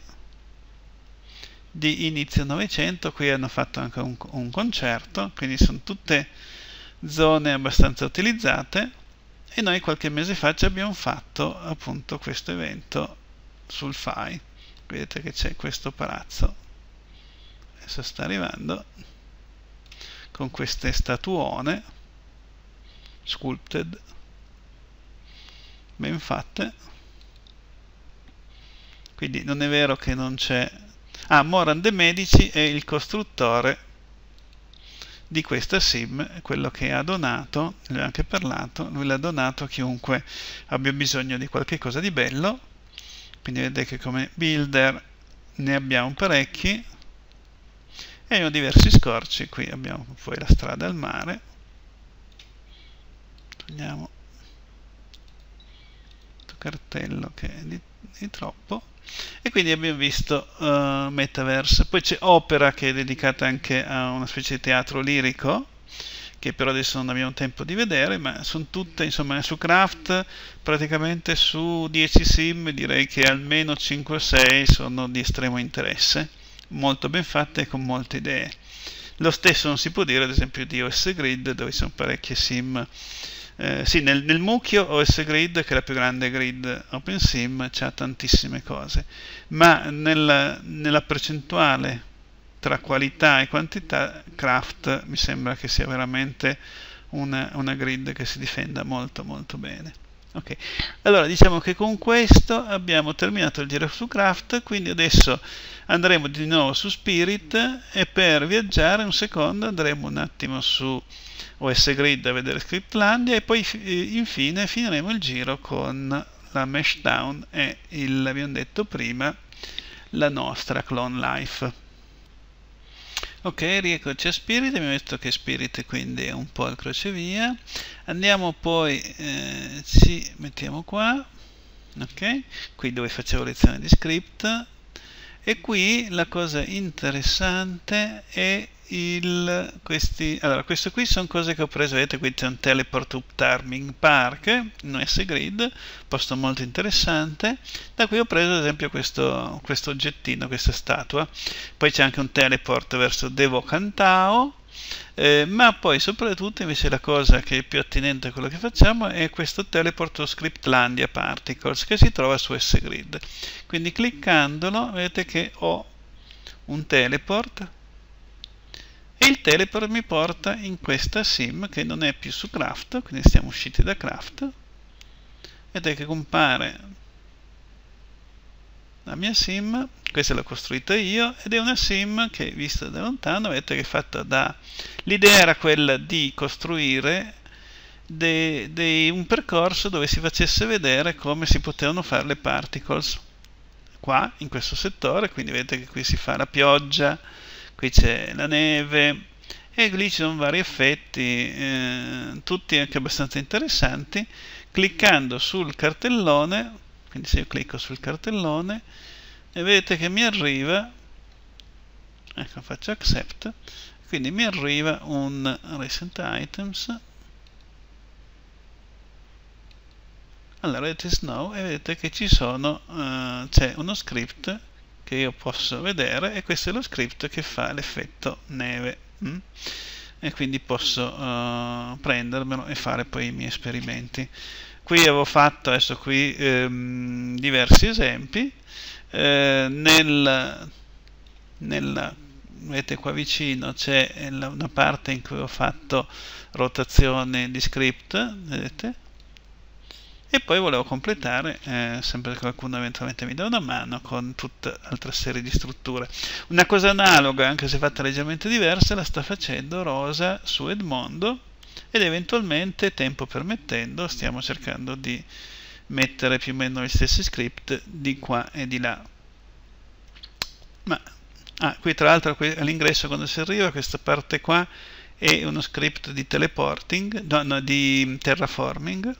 di inizio Novecento, qui hanno fatto anche un, un concerto, quindi sono tutte zone abbastanza utilizzate e noi qualche mese fa ci abbiamo fatto appunto questo evento sul file vedete che c'è questo palazzo adesso sta arrivando con queste statuone sculpted ben fatte quindi non è vero che non c'è ah Moran de Medici è il costruttore di questa SIM quello che ha donato, ne ho anche parlato, lui l'ha donato a chiunque abbia bisogno di qualche cosa di bello, quindi vedete che come builder ne abbiamo parecchi e abbiamo diversi scorci, qui abbiamo poi la strada al mare, togliamo questo cartello che è di, di troppo, e quindi abbiamo visto uh, Metaverse. Poi c'è Opera che è dedicata anche a una specie di teatro lirico, che però adesso non abbiamo tempo di vedere, ma sono tutte, insomma, su Craft praticamente su 10 sim direi che almeno 5 o 6 sono di estremo interesse, molto ben fatte e con molte idee. Lo stesso non si può dire ad esempio di OS Grid, dove sono parecchie sim eh, sì, nel, nel, mucchio OS Grid, che è la più grande grid OpenSim, c'ha tantissime cose, ma nel, nella percentuale tra qualità e quantità, Craft mi sembra che sia veramente una, una grid che si difenda molto molto bene ok allora diciamo che con questo abbiamo terminato il giro su craft quindi adesso andremo di nuovo su spirit e per viaggiare un secondo andremo un attimo su os grid a vedere scriptlandia e poi eh, infine finiremo il giro con la Meshdown e l'abbiamo detto prima la nostra clone life ok rieccoci a spirit abbiamo visto che spirit quindi è un po' al crocevia andiamo poi eh, ci mettiamo qua ok qui dove facevo lezione di script e qui la cosa interessante è il, questi, allora, queste qui sono cose che ho preso, vedete qui c'è un teleport up Tarming Park, un S-Grid, posto molto interessante, da qui ho preso ad esempio questo, questo oggettino, questa statua, poi c'è anche un teleport verso Devo Cantao, eh, ma poi soprattutto invece la cosa che è più attinente a quello che facciamo è questo teleport Scriptlandia Particles che si trova su S-Grid, quindi cliccandolo vedete che ho un teleport il teleport mi porta in questa sim che non è più su craft quindi siamo usciti da craft ed è che compare la mia sim questa l'ho costruita io ed è una sim che vista da lontano vedete che è fatta da l'idea era quella di costruire de, de un percorso dove si facesse vedere come si potevano fare le particles qua in questo settore quindi vedete che qui si fa la pioggia qui c'è la neve e lì ci sono vari effetti, eh, tutti anche abbastanza interessanti. Cliccando sul cartellone, quindi se io clicco sul cartellone, e vedete che mi arriva, ecco faccio accept, quindi mi arriva un recent items, allora vedete snow e vedete che ci sono, eh, c'è uno script che io posso vedere e questo è lo script che fa l'effetto neve mh? Mm? e quindi posso uh, prendermelo e fare poi i miei esperimenti qui avevo fatto adesso qui ehm, diversi esempi eh, nel, nel vedete qua vicino c'è una parte in cui ho fatto rotazione di script vedete e poi volevo completare, eh, sempre che qualcuno eventualmente mi dà una mano, con tutta altra serie di strutture. Una cosa analoga, anche se fatta leggermente diversa, la sta facendo Rosa su Edmondo ed eventualmente, tempo permettendo, stiamo cercando di mettere più o meno gli stessi script di qua e di là. Ma ah, qui tra l'altro all'ingresso quando si arriva questa parte qua è uno script di teleporting, no, no di terraforming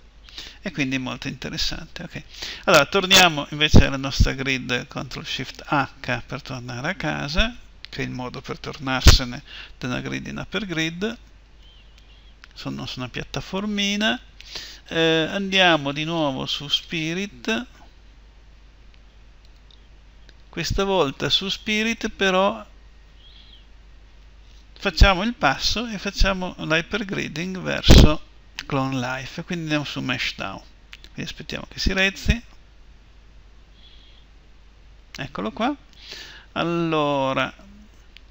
e quindi molto interessante. Okay. Allora, torniamo invece alla nostra grid Ctrl-Shift-H per tornare a casa, che è il modo per tornarsene da una grid in per grid, sono su una piattaformina. Eh, andiamo di nuovo su Spirit, questa volta su Spirit però facciamo il passo e facciamo l'hypergrading verso clone life quindi andiamo su mesh down quindi aspettiamo che si rezzi eccolo qua allora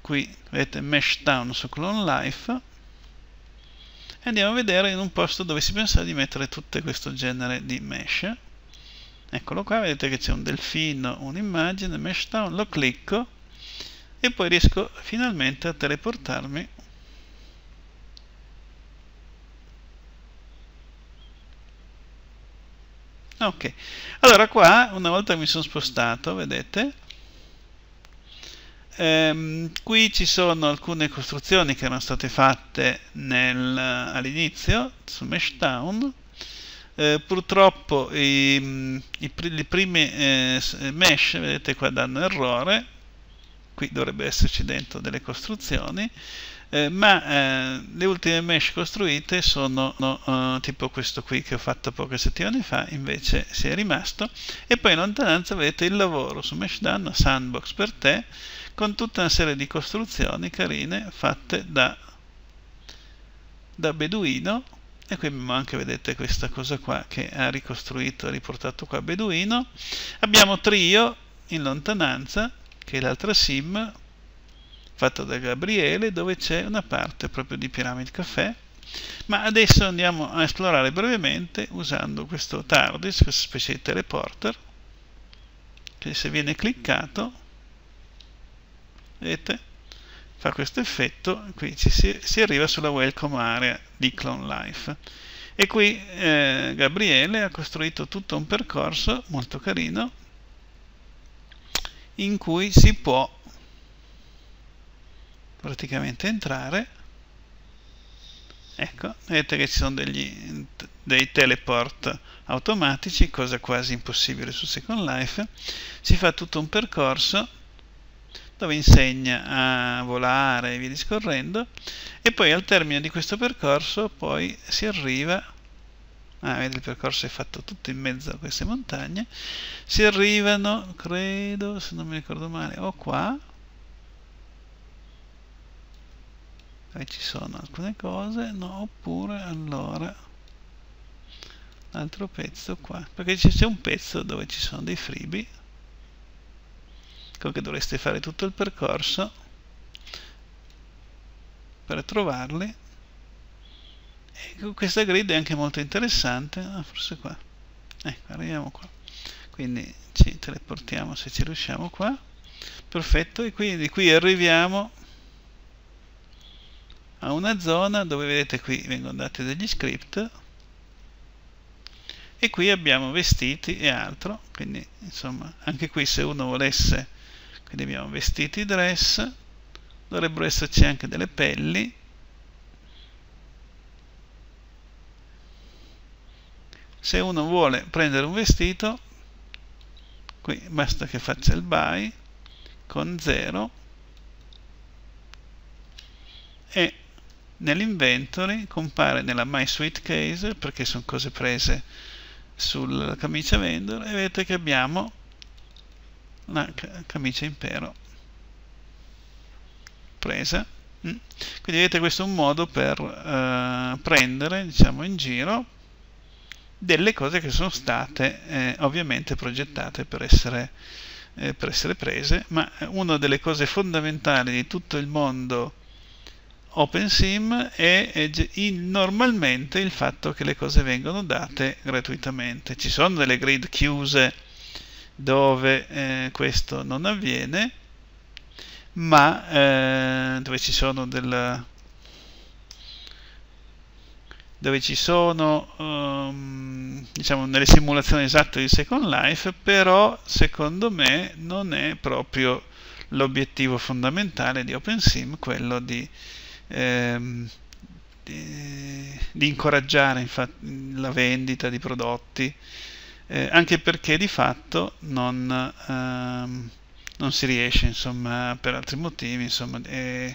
qui vedete mesh down su clone life e andiamo a vedere in un posto dove si pensava di mettere tutto questo genere di mesh eccolo qua vedete che c'è un delfino un'immagine mesh down lo clicco e poi riesco finalmente a teleportarmi ok allora qua una volta mi sono spostato vedete ehm, qui ci sono alcune costruzioni che erano state fatte all'inizio su Meshtown eh, purtroppo i, mm, i, le prime eh, eh, mesh vedete qua danno errore qui dovrebbe esserci dentro delle costruzioni eh, ma eh, le ultime mesh costruite sono no, uh, tipo questo qui che ho fatto poche settimane fa invece si è rimasto e poi in lontananza vedete il lavoro su Meshdan Sandbox per te con tutta una serie di costruzioni carine fatte da, da Beduino e qui abbiamo anche vedete questa cosa qua che ha ricostruito ha riportato qua Beduino abbiamo Trio in lontananza che è l'altra sim fatto da Gabriele dove c'è una parte proprio di Pyramid Café ma adesso andiamo a esplorare brevemente usando questo TARDIS, questa specie di teleporter che se viene cliccato vedete fa questo effetto qui ci si, si arriva sulla welcome area di Clone Life e qui eh, Gabriele ha costruito tutto un percorso molto carino in cui si può praticamente entrare ecco vedete che ci sono degli, dei teleport automatici cosa quasi impossibile su Second Life si fa tutto un percorso dove insegna a volare e via discorrendo e poi al termine di questo percorso poi si arriva ah, vedi il percorso è fatto tutto in mezzo a queste montagne si arrivano credo se non mi ricordo male o qua dove ci sono alcune cose no oppure allora un altro pezzo qua perché c'è un pezzo dove ci sono dei freebie con dovreste fare tutto il percorso per trovarli e questa grid è anche molto interessante ah, forse qua ecco arriviamo qua quindi ci teleportiamo se ci riusciamo qua perfetto e quindi qui arriviamo a una zona dove vedete qui vengono dati degli script e qui abbiamo vestiti e altro quindi insomma anche qui se uno volesse quindi abbiamo vestiti dress dovrebbero esserci anche delle pelli se uno vuole prendere un vestito qui basta che faccia il buy con 0 e nell'inventory compare nella My Suite Case perché sono cose prese sulla camicia vendor e vedete che abbiamo la camicia impero presa mm. quindi vedete questo è un modo per eh, prendere diciamo in giro delle cose che sono state eh, ovviamente progettate per essere, eh, per essere prese ma eh, una delle cose fondamentali di tutto il mondo OpenSim è normalmente il fatto che le cose vengono date gratuitamente. Ci sono delle grid chiuse dove eh, questo non avviene, ma eh, dove ci sono del dove ci sono um, diciamo nelle simulazioni esatte di Second Life però secondo me non è proprio l'obiettivo fondamentale di OpenSim quello di ehm, di, di, incoraggiare infatti, la vendita di prodotti, eh, anche perché di fatto non, ehm, non, si riesce, insomma, per altri motivi, insomma, è,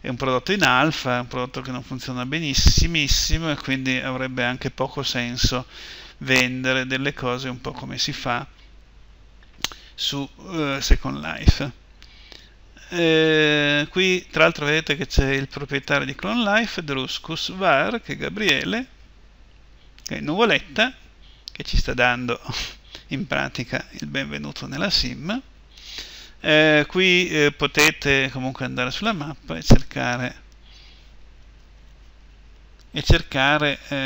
è un prodotto in alfa, è un prodotto che non funziona benissimissimo e quindi avrebbe anche poco senso vendere delle cose un po' come si fa su uh, Second Life. Eh, qui tra l'altro vedete che c'è il proprietario di Clone Life, Druscus Var, che è Gabriele, che è nuvoletta, che ci sta dando [LAUGHS] in pratica il benvenuto nella sim. Eh, qui eh, potete comunque andare sulla mappa e cercare, e cercare eh,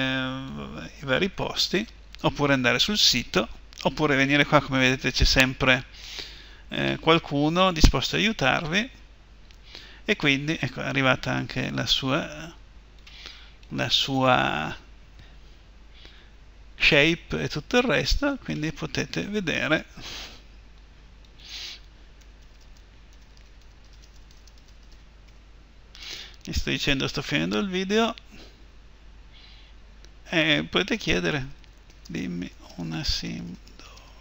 i vari posti, oppure andare sul sito, oppure venire qua come vedete c'è sempre eh, qualcuno disposto ad aiutarvi e quindi ecco, è arrivata anche la sua, la sua shape e tutto il resto quindi potete vedere mi sto dicendo sto finendo il video e potete chiedere dimmi una sim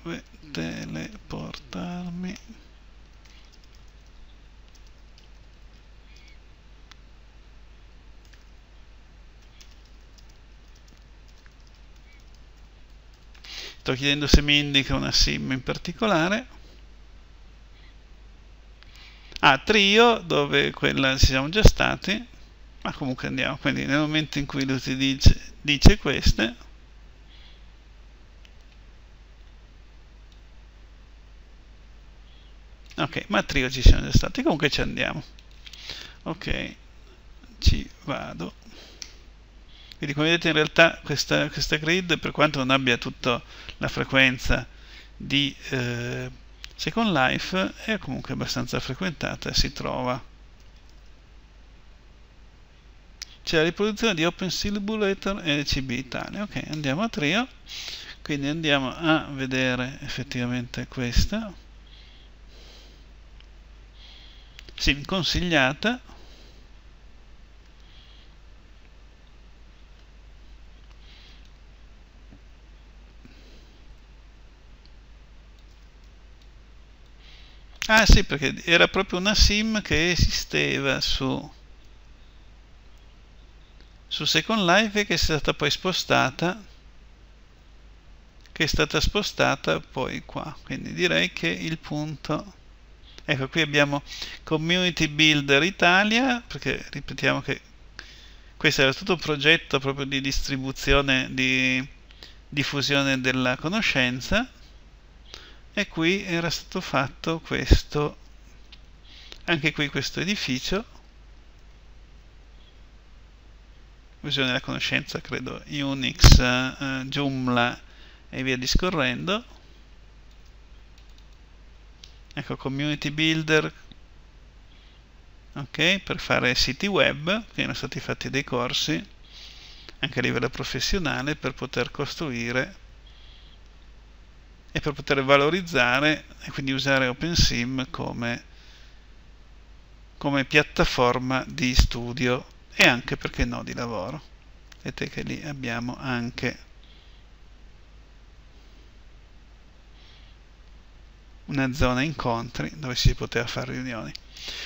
dove teleportarmi sto chiedendo se mi indica una sim in particolare ah trio dove quella ci siamo già stati ma comunque andiamo quindi nel momento in cui lui ti dice, dice queste ok ma trio ci siamo già stati comunque ci andiamo ok ci vado quindi come vedete in realtà questa, questa grid per quanto non abbia tutta la frequenza di eh, Second Life è comunque abbastanza frequentata e si trova c'è la riproduzione di Open Syllabulator e CB Italia ok andiamo a trio quindi andiamo a vedere effettivamente questa sim consigliata Ah sì, perché era proprio una sim che esisteva su, su Second Life e che è stata poi spostata, che è stata spostata poi qua. Quindi direi che il punto ecco qui abbiamo Community Builder Italia perché ripetiamo che questo era tutto un progetto proprio di distribuzione di diffusione della conoscenza e qui era stato fatto questo anche qui questo edificio diffusione della conoscenza credo Unix, eh, Joomla e via discorrendo ecco community builder ok per fare siti web che erano stati fatti dei corsi anche a livello professionale per poter costruire e per poter valorizzare e quindi usare OpenSim come, come piattaforma di studio e anche perché no di lavoro vedete che lì abbiamo anche una zona incontri dove si poteva fare riunioni.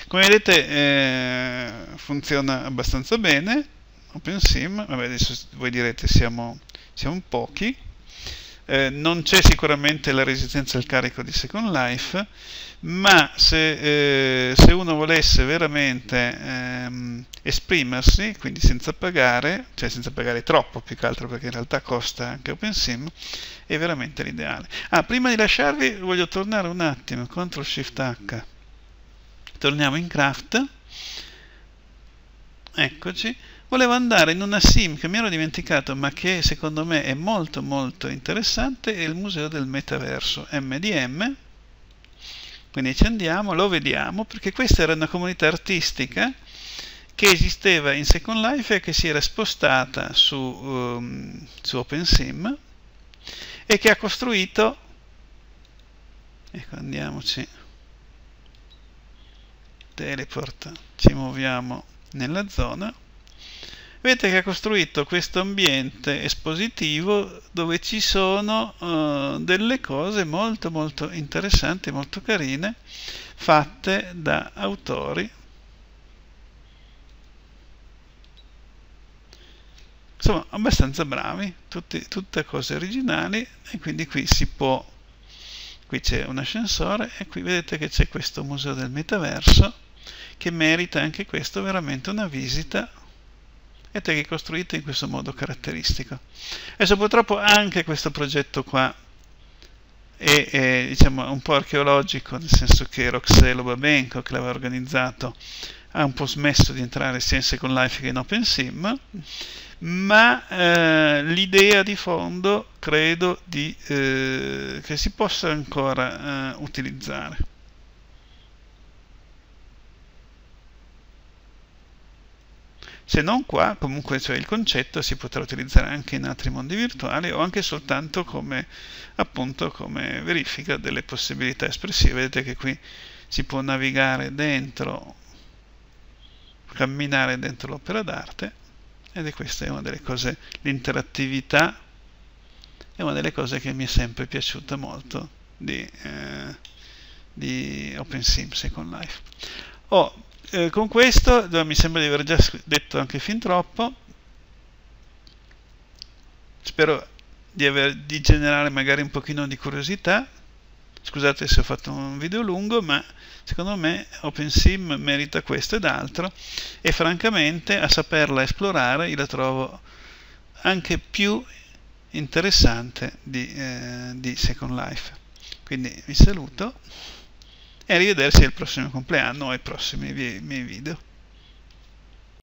Come vedete eh, funziona abbastanza bene, OpenSim, vabbè adesso voi direte siamo, siamo pochi, eh, non c'è sicuramente la resistenza al carico di Second Life, ma se, eh, se uno volesse veramente ehm, esprimersi, quindi senza pagare, cioè senza pagare troppo più che altro perché in realtà costa anche OpenSim, è veramente l'ideale. Ah, prima di lasciarvi voglio tornare un attimo, CTRL SHIFT H, torniamo in Craft, eccoci, volevo andare in una sim che mi ero dimenticato ma che secondo me è molto molto interessante è il museo del metaverso MDM quindi ci andiamo, lo vediamo perché questa era una comunità artistica che esisteva in Second Life e che si era spostata su, um, su OpenSim e che ha costruito ecco andiamoci teleport ci muoviamo nella zona Vedete che ha costruito questo ambiente espositivo dove ci sono uh, delle cose molto molto interessanti, molto carine, fatte da autori. Insomma, abbastanza bravi, tutti, tutte cose originali e quindi qui si può qui c'è un ascensore e qui vedete che c'è questo museo del metaverso che merita anche questo veramente una visita ed è ricostruito in questo modo caratteristico. Adesso purtroppo anche questo progetto qua è, è diciamo, un po' archeologico, nel senso che Roxelo Babenco, che l'aveva organizzato, ha un po' smesso di entrare sia in Second Life che in OpenSim, ma eh, l'idea di fondo credo di, eh, che si possa ancora eh, utilizzare. Se non qua, comunque cioè, il concetto si potrà utilizzare anche in altri mondi virtuali o anche soltanto come, appunto, come verifica delle possibilità espressive. Vedete che qui si può navigare dentro, camminare dentro l'opera d'arte ed è questa è una delle cose, l'interattività è una delle cose che mi è sempre piaciuta molto di, eh, di OpenSim Second Life. Oh, eh, con questo mi sembra di aver già detto anche fin troppo spero di, aver, di generare magari un pochino di curiosità scusate se ho fatto un video lungo ma secondo me OpenSim merita questo ed altro e francamente a saperla esplorare io la trovo anche più interessante di, eh, di Second Life quindi vi saluto e arrivederci al prossimo compleanno o ai prossimi miei video.